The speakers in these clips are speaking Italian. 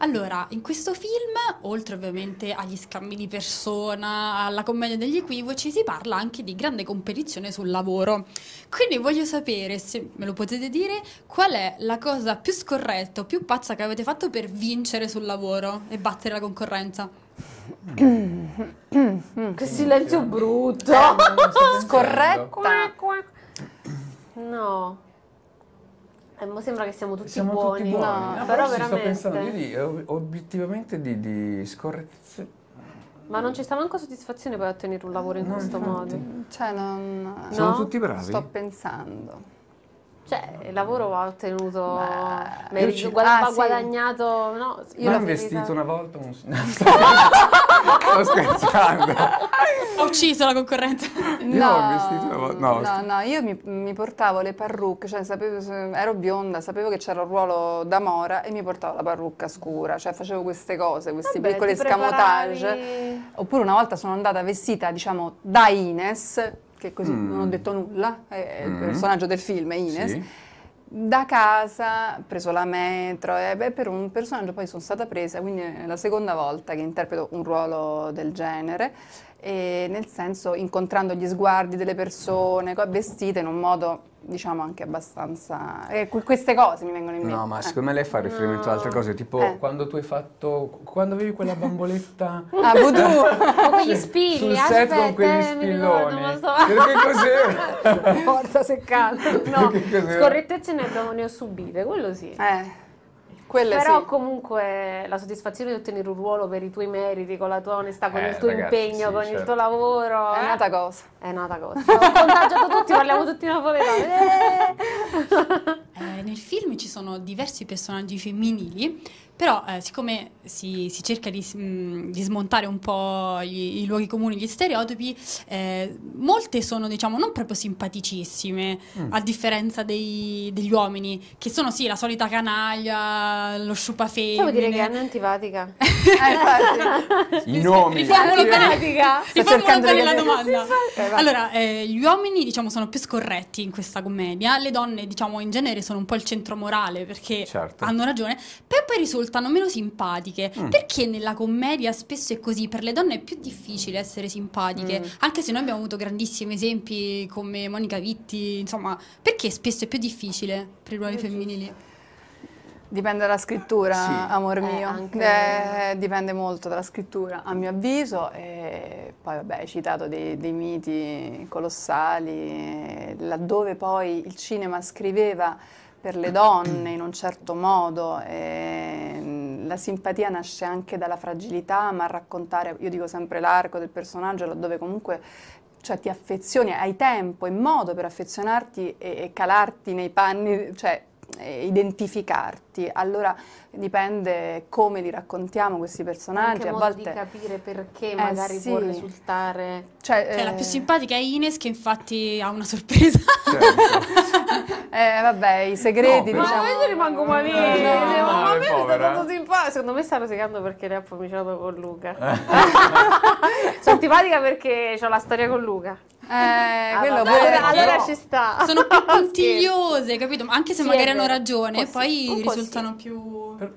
Allora, in questo film, oltre ovviamente agli scambi di persona, alla commedia degli equivoci, si parla anche di grande competizione sul lavoro. Quindi voglio sapere, se me lo potete dire, qual è la cosa più scorretta o più pazza che avete fatto per vincere sul lavoro e battere la concorrenza? che silenzio brutto! Eh, scorretta! No. Eh, sembra che siamo tutti siamo buoni, tutti buoni. No, no, ah, però, però veramente. Sto pensando, io di, obiettivamente di, di scorrettezza. Ma non ci sta manco soddisfazione per ottenere un lavoro in no, questo infatti. modo. Cioè, non. Sono tutti bravi. Sto pensando. Cioè, il lavoro va ottenuto, Beh, merito, ci... guad- ah, va sì. guadagnato. No, io l'ho vestito una volta. Un... Sto scherzando. Ho ucciso la concorrente. No, no, no, no, io mi, mi, portavo le parrucche, cioè sapevo, ero bionda, sapevo che c'era un ruolo da mora e mi portavo la parrucca scura, cioè facevo queste cose, questi Vabbè, piccoli scamotage. Oppure una volta sono andata vestita, diciamo, da Ines, che così mm. non ho detto nulla, è mm. il personaggio del film, è Ines. Sì da casa, preso la metro, e beh, per un personaggio poi sono stata presa, quindi è la seconda volta che interpreto un ruolo del genere e nel senso incontrando gli sguardi delle persone, vestite in un modo diciamo anche abbastanza... Eh, queste cose mi vengono in mente. No, ma secondo eh. me lei fa eh. riferimento no. ad altre cose, tipo eh. quando tu hai fatto... quando avevi quella bamboletta... ah, voodoo! con quegli spilli, Sul set con quegli eh, spilloni. Ricordo, so. Perché cos'era? Forza seccata. No, scorrettezze ne, ne ho subite, quello sì. Eh. Quelle Però sì. comunque la soddisfazione di ottenere un ruolo per i tuoi meriti, con la tua onestà, con eh, il tuo ragazzi, impegno, sì, con certo. il tuo certo. lavoro. È eh? nata cosa. È nata cosa. Ho contagiato tutti, parliamo tutti napoletani. Eh! nel film ci sono diversi personaggi femminili, però eh, siccome si, si cerca di, mh, mm, di, smontare un po' gli, i luoghi comuni, gli stereotipi, eh, molte sono diciamo non proprio simpaticissime, mm. a differenza dei, degli uomini, che sono sì la solita canaglia, lo sciupafemmine. Devo dire che è antipatica. eh, infatti. I nomi. Antipatica. Sta cercando la domanda. Fa... Eh, allora, eh, gli uomini diciamo sono più scorretti in questa commedia, le donne diciamo in genere sono un po' il centro morale perché certo. hanno ragione, però poi risultano meno simpatiche. Mm. Perché nella commedia spesso è così, per le donne è più difficile essere simpatiche, mm. anche se noi abbiamo avuto grandissimi esempi come Monica Vitti, insomma, perché spesso è più difficile per i ruoli femminili? Dipende dalla scrittura, sì. amor eh, mio. Eh, anche... eh, dipende molto dalla scrittura, a mio avviso. E poi, vabbè, hai citato dei, dei miti colossali, laddove poi il cinema scriveva per le donne in un certo modo. E mm, la simpatia nasce anche dalla fragilità, ma raccontare, io dico sempre l'arco del personaggio, laddove comunque cioè, ti affezioni, hai tempo e modo per affezionarti e, e calarti nei panni, cioè identificarti tutti, allora dipende come li raccontiamo questi personaggi. Anche a volte di capire perché eh, magari sì. può risultare. Cioè, cioè eh... la più simpatica è Ines, che infatti ha una sorpresa. Certo. eh, vabbè, i segreti. No, diciamo... Ma io rimango malino. No, no, cioè, ma a me è tanto simpatico. Secondo me sta rosicando perché lei ha cominciato con Luca. Eh. Sono antipatica perché ho la storia con Luca. Eh, ah, quello vabbè, allora, allora ci sta. Sono più puntigliose, capito? Anche se sì, magari hanno ragione, poi risulta risultano più... Per...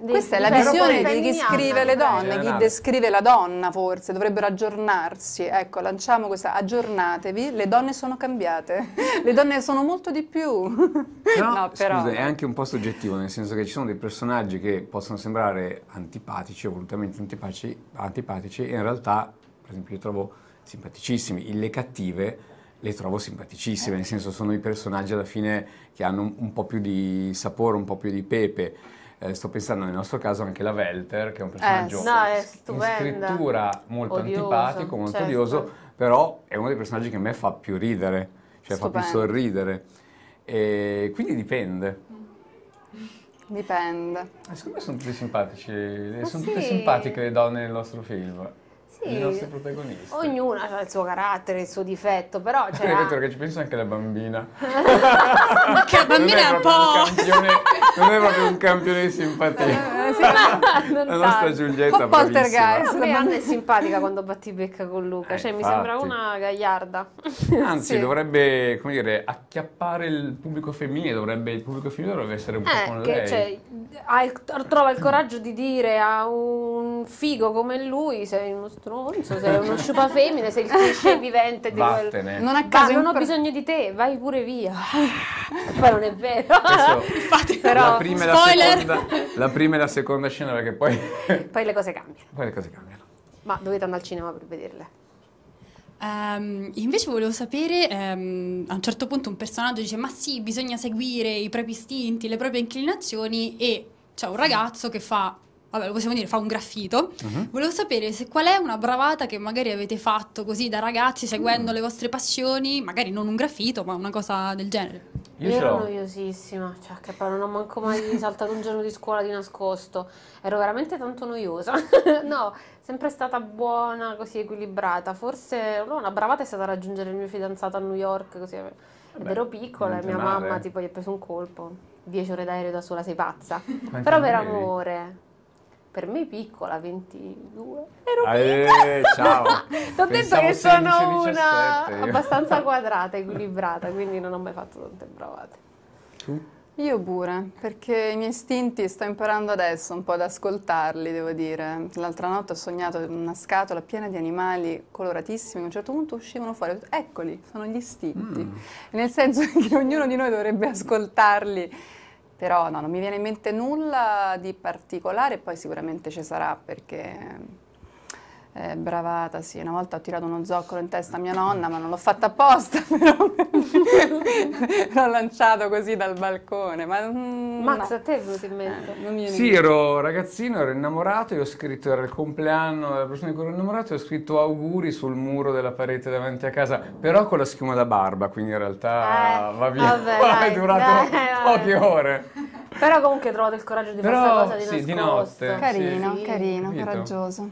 Questa è la visione di chi scrive le eh. donne, cioè, chi descrive la donna forse, dovrebbero aggiornarsi. Ecco, lanciamo questa, aggiornatevi, le donne sono cambiate, le donne sono molto di più. Però, no, però... Scusa, è anche un po' soggettivo, nel senso che ci sono dei personaggi che possono sembrare antipatici volutamente antipatici, antipatici e in realtà, per esempio, io trovo simpaticissimi, le cattive le trovo simpaticissime, eh. nel senso sono i personaggi alla fine che hanno un, un po' più di sapore, un po' più di pepe. Eh, sto pensando nel nostro caso anche la Welter, che è un personaggio eh, no, è in scrittura molto odioso, antipatico, molto certo. odioso, però è uno dei personaggi che a me fa più ridere, cioè stupendo. fa più sorridere. E quindi dipende. Dipende. Eh, secondo me sono tutti simpatici, Ma sono sì. tutte simpatiche le donne nel nostro film sì. i nostri protagonisti. Ognuna ha il suo carattere, il suo difetto, però c'è. Cioè, la... che ci pensa anche la bambina. Ma che la bambina è un po'. non è proprio un campione di simpatia. sì, la nostra Giulietta. Un po' poltergeist. La Anna è simpatica quando batti becca con Luca, eh, cioè mi sembra una gagliarda. Anzi, sì. dovrebbe, come dire, acchiappare il pubblico femminile, dovrebbe, il pubblico femminile dovrebbe essere un po' eh, con che, lei. Cioè, il, trova il coraggio di dire a un figo come lui, sei uno stronzo, sei uno sciupa femmine, sei il cliché vivente di quel... Non a caso, non ho bisogno di te, vai pure via. Poi non è vero. Adesso, Infatti, però, la prima spoiler. la seconda, la prima e la seconda seconda scena perché poi... poi le cose cambiano. Poi le cose cambiano. Ma dovete andare al cinema per vederle. Um, invece volevo sapere, um, a un certo punto un personaggio dice ma sì, bisogna seguire i propri istinti, le proprie inclinazioni e c'è un ragazzo che fa, vabbè lo possiamo dire, fa un graffito. Uh-huh. Volevo sapere se qual è una bravata che magari avete fatto così da ragazzi seguendo uh-huh. le vostre passioni, magari non un graffito ma una cosa del genere. Io, Io ero noiosissima, cioè che poi non ho manco mai saltato un giorno di scuola di nascosto, ero veramente tanto noiosa, no, sempre stata buona, così equilibrata, forse no, una bravata è stata raggiungere il mio fidanzato a New York, così eh, Vabbè, ed ero piccola e mia male. mamma tipo gli ha preso un colpo, dieci ore d'aereo da sola, sei pazza, però per amore per me piccola, 22. Ero eh, ciao. T'ho detto che sono 16, una 17. abbastanza quadrata, equilibrata, quindi non ho mai fatto tante bravate. Tu? Io pure, perché i miei istinti sto imparando adesso un po' ad ascoltarli, devo dire. L'altra notte ho sognato una scatola piena di animali coloratissimi, a un certo punto uscivano fuori, eccoli, sono gli istinti. Mm. Nel senso che ognuno di noi dovrebbe ascoltarli però no, non mi viene in mente nulla di particolare, poi sicuramente ci sarà perché eh, bravata, sì, una volta ho tirato uno zoccolo in testa a mia nonna, ma non l'ho fatta apposta, però l'ho lanciato così dal balcone. Ma, mm, Max, no. a te è venuto in mente? Eh, mi sì, ero ragazzino, ero innamorato, io ho scritto, era il compleanno della persona di cui ero innamorato, e ho scritto auguri sul muro della parete davanti a casa, però con la schiuma da barba, quindi in realtà eh, va via. Vabbè, dai, è durato dai poche ore. Però comunque hai trovato il coraggio di Però, fare questa cosa di sì, Di notte, carino, sì. carino, Vito. coraggioso.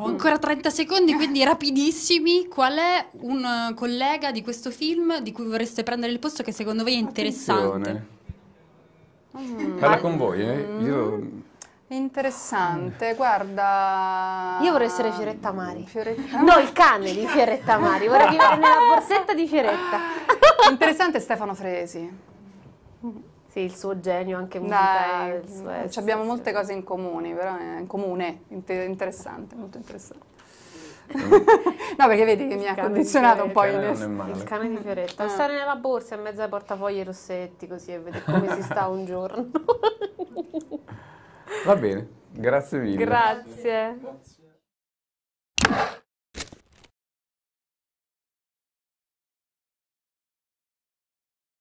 Ho ancora 30 secondi, quindi rapidissimi. Qual è un eh, collega di questo film di cui vorreste prendere il posto che secondo voi è interessante? Mm. Parla con voi, eh? Mm. Io... Interessante, mm. guarda. Io vorrei essere Fioretta Mari. Fioretta... No, il cane di Fioretta Mari. Vorrei vivere nella borsetta di Fioretta. Interessante Stefano Fresi. Sì, il suo genio anche musicale. Dai, abbiamo molte cose in comune, però è in comune, interessante, molto interessante. Eh. no, perché vedi che mi ha condizionato un po' il, il cane di Fioretta. Ah. Stare nella borsa in mezzo ai portafogli rossetti, così e vedere come si sta un giorno. Va bene, grazie mille. Grazie. grazie.